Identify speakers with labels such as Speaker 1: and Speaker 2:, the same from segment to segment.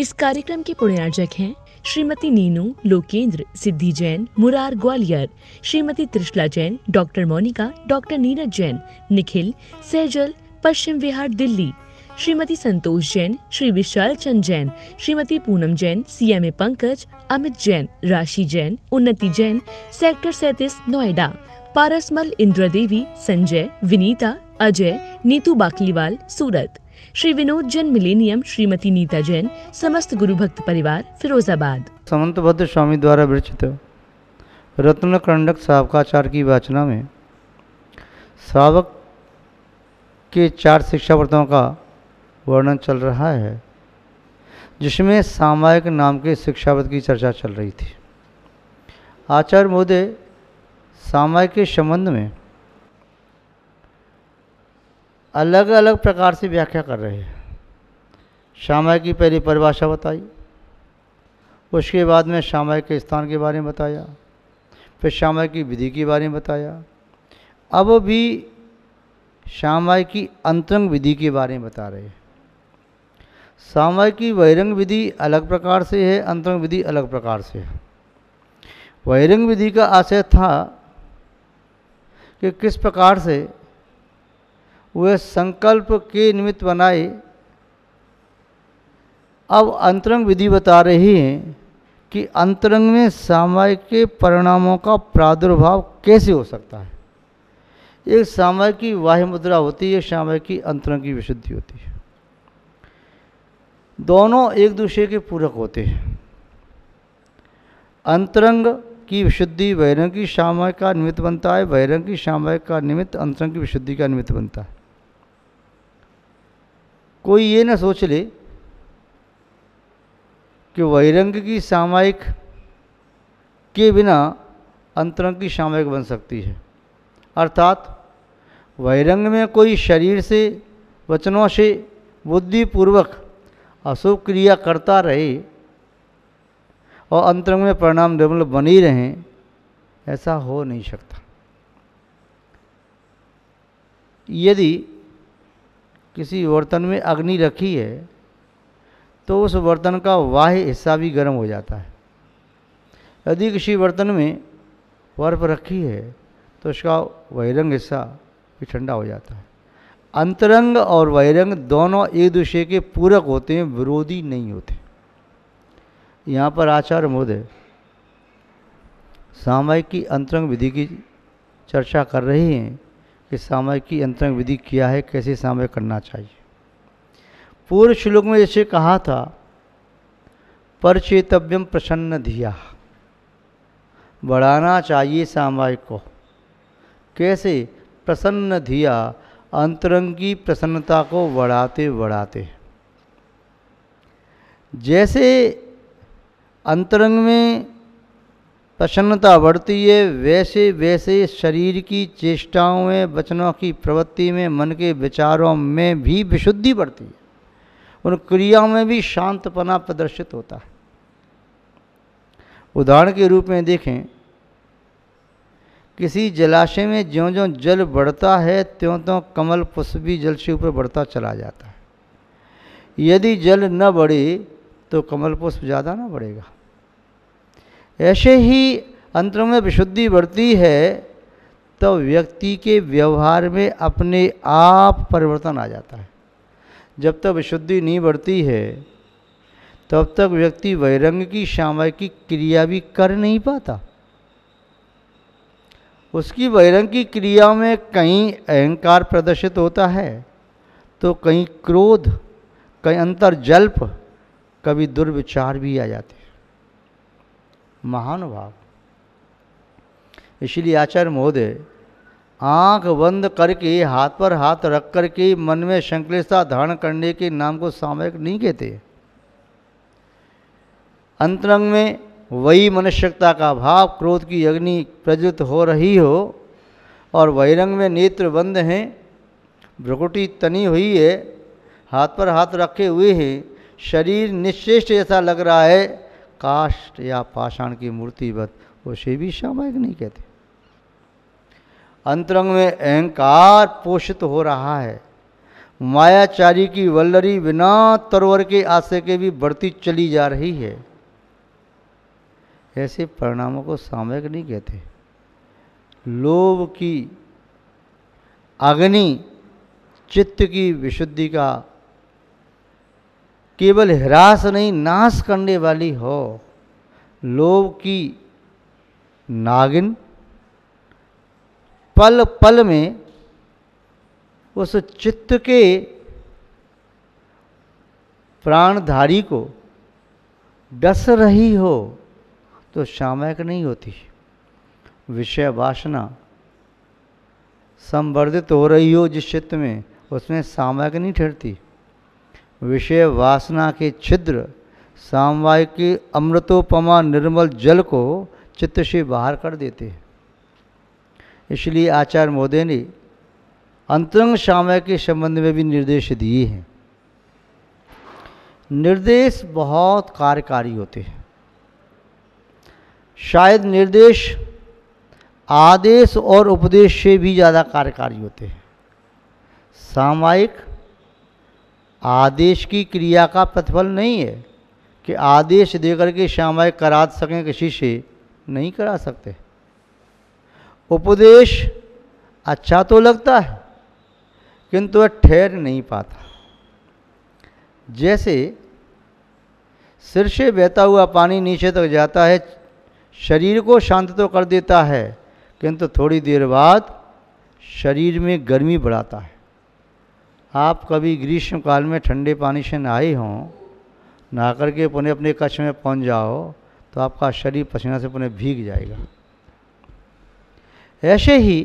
Speaker 1: इस कार्यक्रम के पुण्यार्जक हैं Shrimati Neenu Lokendra Siddhi Jain Murar Gwalior Shrimati Trishla Jain doctor Monika doctor Neeraj Jain Nikhil Sahajal Paschim Vihar Delhi Shrimati Santosh Jain Shri Vishal Chand Jain Shrimati Poonam Jain CMA Pankaj Amit Jain Rashi Jain Unnati Jain sector सैतीस नोएडा पारसमल इंद्र देवी संजय विनीता अजय नीतू बाकलीवाल सूरत श्री विनोद जैन मिलेनियम श्रीमती नीता जैन समस्त गुरु भक्त परिवार फिरोजाबाद
Speaker 2: समंत भद्र स्वामी द्वारा विरचित रत्न कंडक सावकाचार की वाचना में सावक के चार शिक्षा व्रतों का वर्णन चल रहा है जिसमें सामायिक नाम के शिक्षाव्रत की चर्चा चल रही थी आचार्य महोदय सामायिक के संबंध में अलग अलग प्रकार से व्याख्या कर रहे हैं श्यामय की पहली परिभाषा बताई उसके बाद में श्यामय के स्थान के बारे में बताया फिर श्यामय की विधि के बारे में बताया अब भी श्यामय की अंतरंग विधि के बारे में बता रहे हैं सामय की वैरंग विधि अलग प्रकार से है अंतरंग विधि अलग प्रकार से है वैरंग विधि का आशय था कि किस प्रकार से वे संकल्प के निमित्त बनाए अब अंतरंग विधि बता रही हैं कि अंतरंग में सामय के परिणामों का प्रादुर्भाव कैसे हो सकता है एक सामय की वाह्य मुद्रा होती है सामय की अंतरंग की विशुद्धि होती है दोनों एक दूसरे के पूरक होते हैं अंतरंग की विशुद्धि बहिरंग की सामय का निमित्त बनता है बहिरंग की सामय का निमित्त अंतरंग की विशुद्धि का निमित्त बनता है कोई ये ना सोच ले कि वैरंग की सामायिक के बिना अंतरंग की सामायिक बन सकती है अर्थात वैरंग में कोई शरीर से वचनों से बुद्धिपूर्वक अशुभ क्रिया करता रहे और अंतरंग में परिणाम निर्मल बनी रहे रहें ऐसा हो नहीं सकता यदि किसी बर्तन में अग्नि रखी है तो उस बर्तन का वाह्य हिस्सा भी गर्म हो जाता है यदि किसी बर्तन में बर्फ रखी है तो उसका वहिरंग हिस्सा भी ठंडा हो जाता है अंतरंग और वहिरंग दोनों एक दूसरे के पूरक होते हैं विरोधी नहीं होते यहाँ पर आचार्य महोदय सामयिक की अंतरंग विधि की चर्चा कर रहे हैं कि सामय की अंतरंग विधि क्या है कैसे सामय करना चाहिए पूर्व श्लोक में जैसे कहा था परचेतव्यम प्रसन्न धिया बढ़ाना चाहिए सामय को कैसे प्रसन्न धिया अंतरंगी प्रसन्नता को बढ़ाते बढ़ाते जैसे अंतरंग में प्रसन्नता बढ़ती है वैसे वैसे शरीर की चेष्टाओं में वचनों की प्रवृत्ति में मन के विचारों में भी विशुद्धि बढ़ती है उन क्रियाओं में भी शांतपना प्रदर्शित होता है उदाहरण के रूप में देखें किसी जलाशय में ज्यो ज्यों जल बढ़ता है त्यों त्यों कमल पुष्प भी जल से ऊपर बढ़ता चला जाता है यदि जल न बढ़े तो कमल पुष्प ज़्यादा ना बढ़ेगा ऐसे ही अंतर में विशुद्धि बढ़ती है तो व्यक्ति के व्यवहार में अपने आप परिवर्तन आ जाता है जब तक तो विशुद्धि नहीं बढ़ती है तब तो तक व्यक्ति वैरंग की की क्रिया भी कर नहीं पाता उसकी वैरंग की क्रिया में कहीं अहंकार प्रदर्शित होता है तो कहीं क्रोध कहीं अंतर जल्प कभी दुर्विचार भी आ जाते महानुभाव इसलिए आचार्य महोदय आंख बंद करके हाथ पर हाथ रख कर के मन में संकलिष्टता धारण करने के नाम को सामयिक नहीं कहते अंतरंग में वही मनुष्यता का भाव क्रोध की अग्नि प्रज्वलित हो रही हो और रंग में नेत्र बंद हैं भ्रकुटी तनी हुई है हाथ पर हाथ रखे हुए हैं शरीर निश्चेष्ट जैसा लग रहा है काष्ट या पाषाण की मूर्तिवत उसे भी सामयिक नहीं कहते अंतरंग में अहंकार पोषित हो रहा है मायाचारी की वल्लरी बिना तरवर के आशय के भी बढ़ती चली जा रही है ऐसे परिणामों को सामयिक नहीं कहते लोभ की अग्नि चित्त की विशुद्धि का केवल ह्रास नहीं नाश करने वाली हो लोभ की नागिन पल पल में उस चित्त के प्राणधारी को डस रही हो तो सामयिक नहीं होती विषय वासना संवर्धित हो रही हो जिस चित्त में उसमें सामयिक नहीं ठहरती विषय वासना के छिद्र सामवाय की अमृतोपमा निर्मल जल को चित्त से बाहर कर देते हैं इसलिए आचार्य मोदे ने अंतरंग सामय के संबंध में भी निर्देश दिए हैं निर्देश बहुत कार्यकारी होते हैं शायद निर्देश आदेश और उपदेश से भी ज़्यादा कार्यकारी होते हैं सामायिक आदेश की क्रिया का प्रतिफल नहीं है कि आदेश देकर के श्यामय करा सकें किसी से नहीं करा सकते उपदेश अच्छा तो लगता है किंतु वह ठहर नहीं पाता जैसे सिर से बहता हुआ पानी नीचे तक जाता है शरीर को शांत तो कर देता है किंतु थोड़ी देर बाद शरीर में गर्मी बढ़ाता है आप कभी ग्रीष्म काल में ठंडे पानी से नहाए हों नहा करके पुनः अपने कक्ष में पहुंच जाओ तो आपका शरीर पसीना से पुनः भीग जाएगा ऐसे ही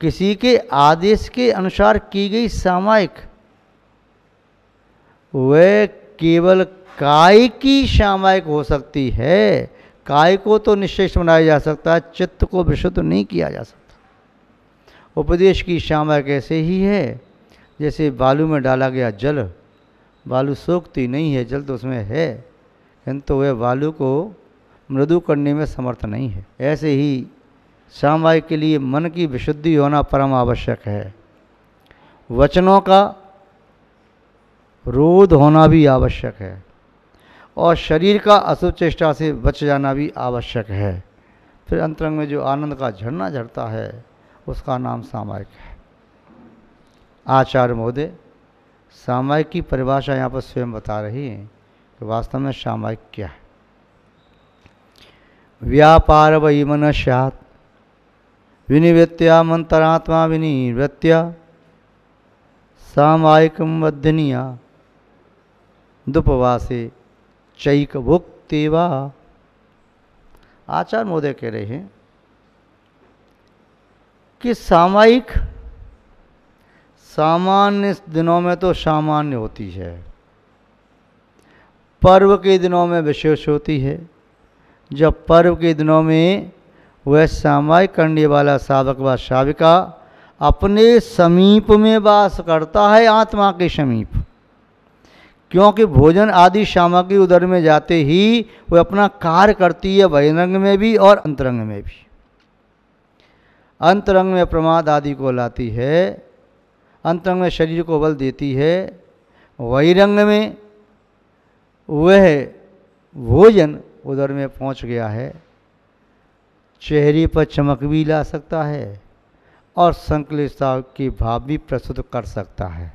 Speaker 2: किसी के आदेश के अनुसार की गई सामायिक वह केवल काय की सामायिक हो सकती है काय को तो निश्चेष बनाया जा सकता है चित्त को विशुद्ध नहीं किया जा सकता उपदेश की श्यामा कैसे ही है जैसे बालू में डाला गया जल बालू सोखती नहीं है जल तो उसमें है किंतु वह बालू को मृदु करने में समर्थ नहीं है ऐसे ही श्यामवाय के लिए मन की विशुद्धि होना परम आवश्यक है वचनों का रोध होना भी आवश्यक है और शरीर का असुचेष्टा से बच जाना भी आवश्यक है फिर अंतरंग में जो आनंद का झरना झरता है उसका नाम सामायिक है आचार्य महोदय सामायिक की परिभाषा यहाँ पर स्वयं बता रही है कि वास्तव में सामायिक क्या है व्यापार वैमन स्यात विनिवृत्त्या मंत्रात्मा विनिवृत्त्या सामायिक मध्यनिया दुपवासे चैक भुक्ति वा आचार्य महोदय कह रहे हैं कि सामायिक सामान्य दिनों में तो सामान्य होती है पर्व के दिनों में विशेष होती है जब पर्व के दिनों में वह सामायिक करने वाला साधक व साविका अपने समीप में वास करता है आत्मा के समीप क्योंकि भोजन आदि सामग्री उदर में जाते ही वह अपना कार्य करती है बहिरंग में भी और अंतरंग में भी अंतरंग में प्रमाद आदि को लाती है अंतरंग में शरीर को बल देती है वही में वह भोजन उधर में पहुंच गया है चेहरे पर चमक भी ला सकता है और संकलितता की भाव भी प्रस्तुत कर सकता है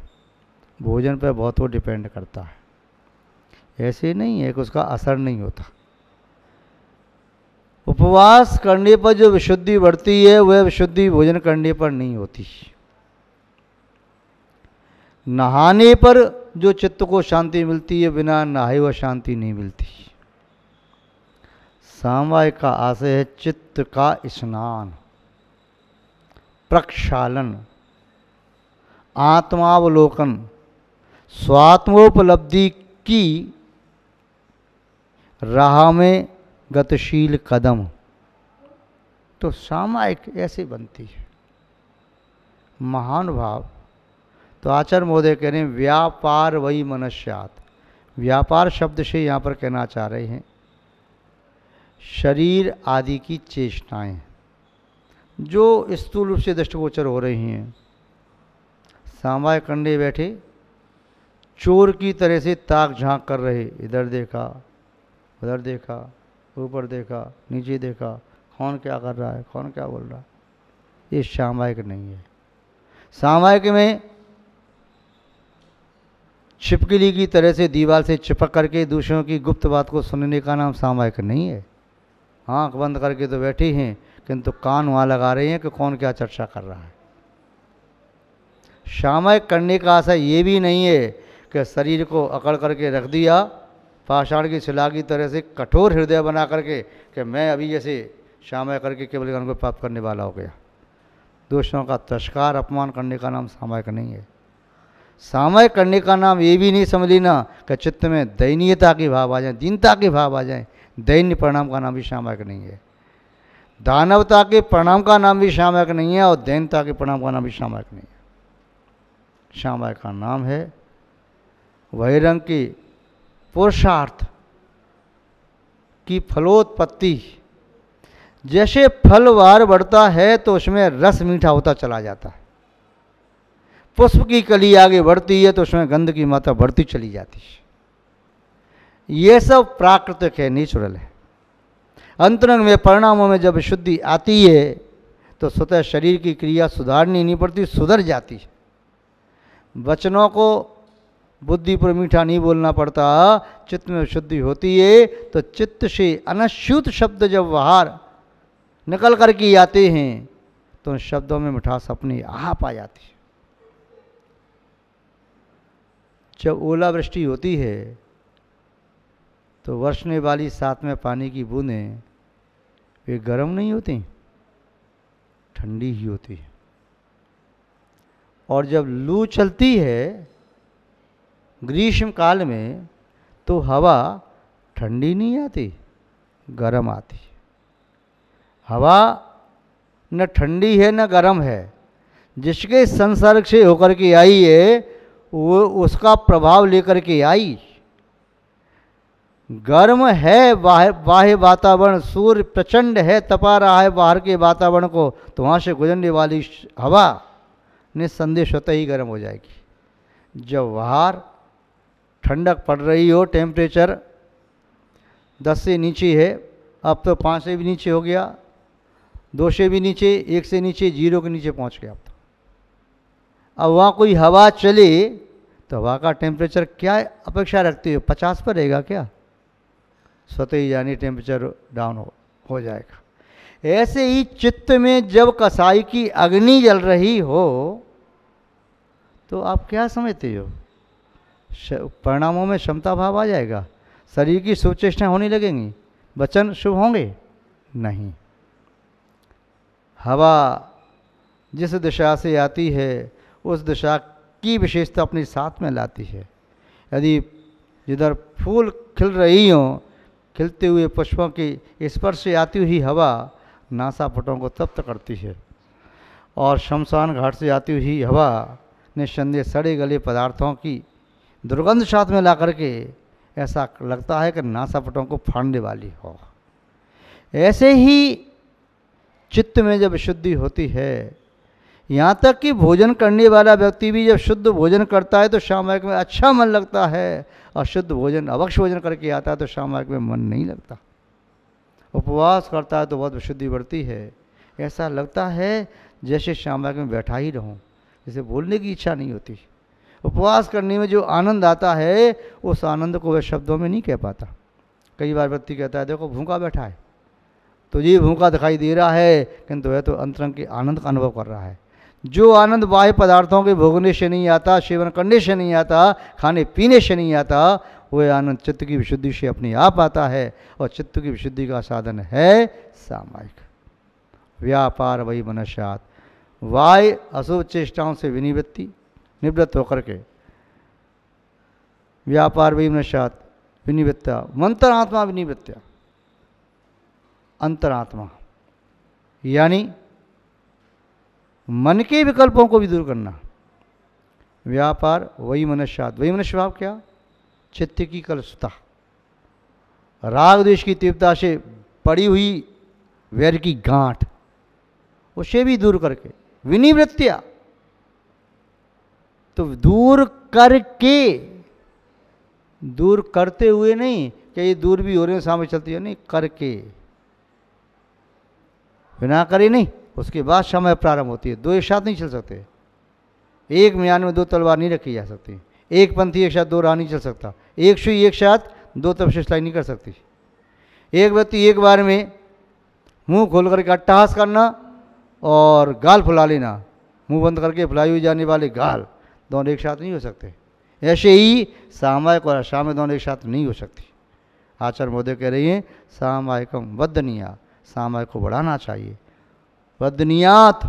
Speaker 2: भोजन पर बहुत वो डिपेंड करता है ऐसे नहीं है कि उसका असर नहीं होता उपवास करने पर जो विशुद्धि बढ़ती है वह विशुद्धि भोजन करने पर नहीं होती नहाने पर जो चित्त को शांति मिलती है बिना नहाए हुआ शांति नहीं मिलती सामवाय का आशय है चित्त का स्नान प्रक्षालन आत्मावलोकन स्वात्मोपलब्धि की राह में गतिशील कदम तो सामायिक ऐसी बनती है महान भाव तो आचार्य महोदय कह रहे हैं व्यापार वही मनुष्यात व्यापार शब्द से यहाँ पर कहना चाह रहे हैं शरीर आदि की चेष्टाएं जो स्थूल रूप से दृष्टिगोचर हो रही हैं सामाय कंडे बैठे चोर की तरह से ताक झांक कर रहे इधर देखा उधर देखा ऊपर देखा नीचे देखा कौन क्या कर रहा है कौन क्या बोल रहा है ये सामायिक नहीं है सामायिक में छिपकली की तरह से दीवार से चिपक करके दूसरों की गुप्त बात को सुनने का नाम सामायिक नहीं है आँख बंद करके तो बैठे हैं किंतु कान वहाँ लगा रहे हैं कि कौन क्या चर्चा कर रहा है सामायिक करने का आशा ये भी नहीं है कि शरीर को अकड़ करके रख दिया पाषाण की शिला की तरह से कठोर हृदय बना करके कि मैं अभी जैसे श्यामय करके केवल गण को प्राप्त करने वाला हो गया दोषों का तस्कार अपमान करने का नाम सामयिक नहीं है सामयिक करने का नाम ये भी नहीं समझ लेना कि चित्त में दयनीयता के भाव आ जाए दीनता के भाव आ जाए दैन्य परिणाम का नाम भी सामयिक नहीं है दानवता के परिणाम का नाम भी सामयिक नहीं है और दैनता के परिणाम का नाम भी सामयिक नहीं है सामयिक का नाम है वही रंग की पुरुषार्थ की फलोत्पत्ति जैसे फल वार बढ़ता है तो उसमें रस मीठा होता चला जाता है पुष्प की कली आगे बढ़ती है तो उसमें गंध की मात्रा बढ़ती चली जाती है ये सब प्राकृतिक है नेचुरल है अंतरंग में परिणामों में जब शुद्धि आती है तो स्वतः शरीर की क्रिया सुधारनी नहीं पड़ती सुधर जाती है वचनों को बुद्धि पर मीठा नहीं बोलना पड़ता चित्त में शुद्धि होती है तो चित्त से अनश्युत शब्द जब बाहर निकल कर के आते हैं तो उन शब्दों में मिठास अपनी आप आ जाती है जब ओलावृष्टि होती है तो वर्षने वाली साथ में पानी की बूंदें वे गर्म नहीं होती ठंडी ही होती है और जब लू चलती है ग्रीष्म काल में तो हवा ठंडी नहीं आती गर्म आती हवा न ठंडी है न गर्म है जिसके संसर्ग से होकर के आई है वो उसका प्रभाव लेकर के आई गर्म है बाह्य बाह्य वातावरण सूर्य प्रचंड है तपा रहा है बाहर के वातावरण को तो वहाँ से गुजरने वाली हवा संदेश होते ही गर्म हो जाएगी जब बाहर ठंडक पड़ रही हो टेम्परेचर दस से नीचे है अब तो पाँच से भी नीचे हो गया दो से भी नीचे एक से नीचे जीरो के नीचे पहुंच गया अब तो अब वहाँ कोई हवा चले तो हवा का टेम्परेचर क्या अपेक्षा रखते हो पचास पर रहेगा क्या स्वतः ही यानी टेम्परेचर डाउन हो हो जाएगा ऐसे ही चित्त में जब कसाई की अग्नि जल रही हो तो आप क्या समझते हो परिणामों में क्षमता भाव आ जाएगा शरीर की शुभ चेष्टाएँ होने लगेंगी वचन शुभ होंगे नहीं हवा जिस दिशा से आती है उस दिशा की विशेषता अपने साथ में लाती है यदि जिधर फूल खिल रही हों खिलते हुए पुष्पों की स्पर्श से आती हुई हवा नासा पटों को तप्त करती है और शमशान घाट से आती हुई हवा निस्संदेह सड़े गले पदार्थों की दुर्गंध साथ में ला करके ऐसा लगता है कि नासापटों को फाड़ने वाली हो ऐसे ही चित्त में जब शुद्धि होती है यहाँ तक कि भोजन करने वाला व्यक्ति भी जब शुद्ध भोजन करता है तो सामायिक में अच्छा मन लगता है और शुद्ध भोजन अवक्ष भोजन करके आता है तो सामायिक में मन नहीं लगता उपवास करता है तो बहुत शुद्धि बढ़ती है ऐसा लगता है जैसे सामायिक में बैठा ही रहूँ जैसे बोलने की इच्छा नहीं होती उपवास करने में जो आनंद आता है उस आनंद को वह शब्दों में नहीं कह पाता कई बार व्यक्ति कहता है देखो भूखा बैठा है तो ये भूखा दिखाई दे रहा है किंतु वह तो अंतरंग के आनंद का अनुभव कर रहा है जो आनंद बाह्य पदार्थों के भोगने से नहीं आता सेवन करने से नहीं आता खाने पीने से नहीं आता वह आनंद चित्त की विशुद्धि से अपने आप आता है और चित्त की विशुद्धि का साधन है सामायिक व्यापार वही मनस्यात वाय अशुभ चेष्टाओं से विनिवृत्ति निवृत्त होकर के व्यापार भी नशात आत्मा मंत्रात्मा विनिवृत्ता अंतरात्मा यानी मन के विकल्पों को भी दूर करना व्यापार वही मनुष्यात वही मनुष्य भाव क्या चित्त की कलुषता राग द्वेष की तीव्रता से पड़ी हुई वैर की गांठ उसे भी दूर करके विनिवृत्तिया तो दूर करके दूर करते हुए नहीं क्या ये दूर भी हो रहे हैं सामने चलती है नहीं करके बिना करे नहीं उसके बाद समय प्रारंभ होती है दो एक साथ नहीं चल सकते एक म्यान में दो तलवार नहीं रखी जा सकती एक पंथी एक साथ दो राह नहीं चल सकता एक सु एक साथ दो से सिलाई नहीं कर सकती एक व्यक्ति एक बार में मुंह खोल करके अट्टहास करना और गाल फुला लेना मुंह बंद करके फुलाई हुई जाने वाले गाल दोनों एक साथ नहीं हो सकते ऐसे ही सामायिक और असामय दोनों एक साथ नहीं हो सकती आचार्य महोदय कह रही हैं सामायिकम वदनिया सामायिक को बढ़ाना चाहिए वदनियात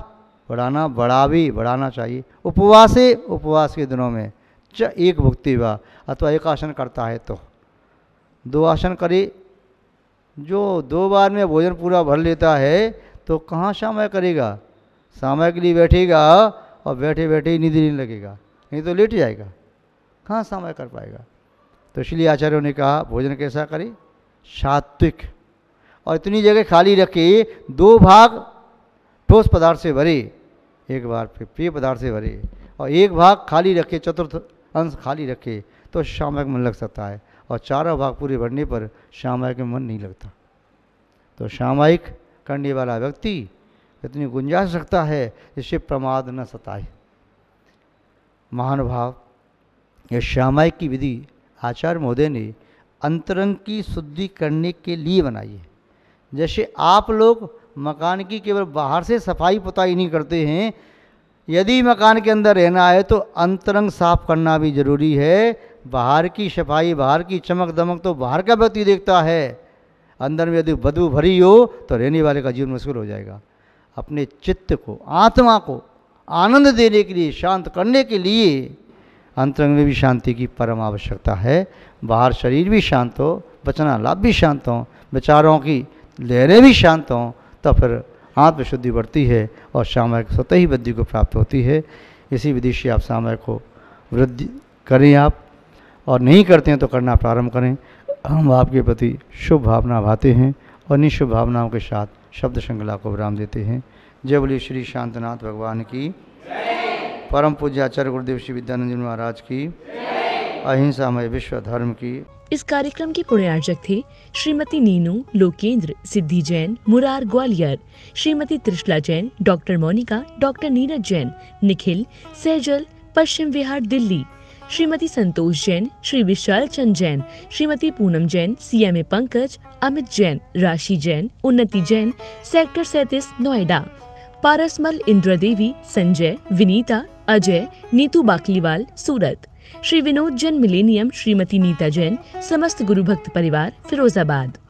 Speaker 2: बढ़ाना बढ़ा भी बढ़ाना चाहिए उपवासे उपवास के दिनों में च एक भुक्ति वा अथवा एक आसन करता है तो दो आसन करे जो दो बार में भोजन पूरा भर लेता है तो कहाँ सामय करेगा सामय के लिए बैठेगा और बैठे बैठे ही नींद लगेगा नहीं तो लेट जाएगा कहाँ समय कर पाएगा तो इसलिए आचार्यों ने कहा भोजन कैसा करें सात्विक और इतनी जगह खाली रखे दो भाग ठोस पदार्थ से भरे एक बार फिर पेय पदार्थ से भरे और एक भाग खाली रखे चतुर्थ अंश खाली रखे तो श्यामक मन लग सकता है और चारों भाग पूरे भरने पर श्यामायिक में मन नहीं लगता तो श्यामायिक करने वाला व्यक्ति इतनी गुंजाइश रखता है जिससे प्रमाद न सताए महानुभाव यह श्यामाई की विधि आचार्य महोदय ने अंतरंग की शुद्धि करने के लिए बनाई है जैसे आप लोग मकान की केवल बाहर से सफाई पुताई नहीं करते हैं यदि मकान के अंदर रहना है तो अंतरंग साफ करना भी जरूरी है बाहर की सफाई बाहर की चमक दमक तो बाहर का व्यक्ति देखता है अंदर में यदि बदबू भरी हो तो रहने वाले का जीवन मुश्किल हो जाएगा अपने चित्त को आत्मा को आनंद देने के लिए शांत करने के लिए अंतरंग में भी शांति की परम आवश्यकता है बाहर शरीर भी शांत हो बचना लाभ भी शांत हों विचारों की लहरें भी शांत हों तो फिर आत्मशुद्धि बढ़ती है और सामयिक स्वतः ही वृद्धि को प्राप्त होती है इसी विधि से आप सामयिक को वृद्धि करें आप और नहीं करते हैं तो करना प्रारंभ करें हम आपके प्रति शुभ भावना भाते हैं और निःशुभ भावनाओं के साथ शब्द श्रृंखला को विराम देते हैं जय बोली श्री शांतनाथ भगवान की परम पूज्य आचार्य गुरुदेव श्री विद्यानंद महाराज की अहिंसामय विश्व धर्म की
Speaker 1: इस कार्यक्रम के पुण्यार्चक थे Shrimati Neenu Lokendra Siddhi Jain Murar Gwalior Shrimati Trishla Jain doctor Monika doctor Neeraj Jain Nikhil Sahajal Paschim Vihar Delhi Shrimati Santosh Jain Shri Vishal Chand Jain Shrimati Poonam Jain A Pankaj Amit Jain Rashi Jain Unnati Jain sector सैतीस नोएडा पारसमल इंद्र देवी संजय विनीता अजय नीतू बाकलीवाल सूरत श्री विनोद जैन मिलेनियम श्रीमती नीता जैन समस्त गुरुभक्त परिवार फिरोजाबाद